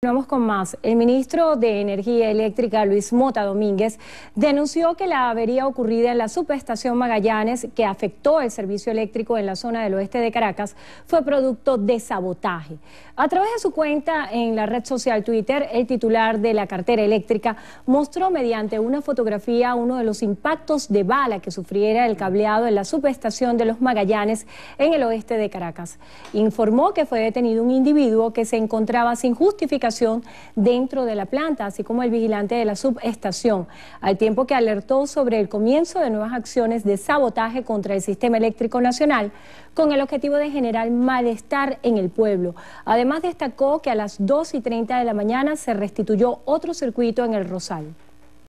Continuamos con más. El ministro de Energía Eléctrica, Luis Mota Domínguez, denunció que la avería ocurrida en la subestación Magallanes, que afectó el servicio eléctrico en la zona del oeste de Caracas, fue producto de sabotaje. A través de su cuenta en la red social Twitter, el titular de la cartera eléctrica mostró mediante una fotografía uno de los impactos de bala que sufriera el cableado en la subestación de los Magallanes en el oeste de Caracas. Informó que fue detenido un individuo que se encontraba sin justificación dentro de la planta, así como el vigilante de la subestación, al tiempo que alertó sobre el comienzo de nuevas acciones de sabotaje contra el sistema eléctrico nacional con el objetivo de generar malestar en el pueblo. Además destacó que a las 2 y 30 de la mañana se restituyó otro circuito en el Rosal.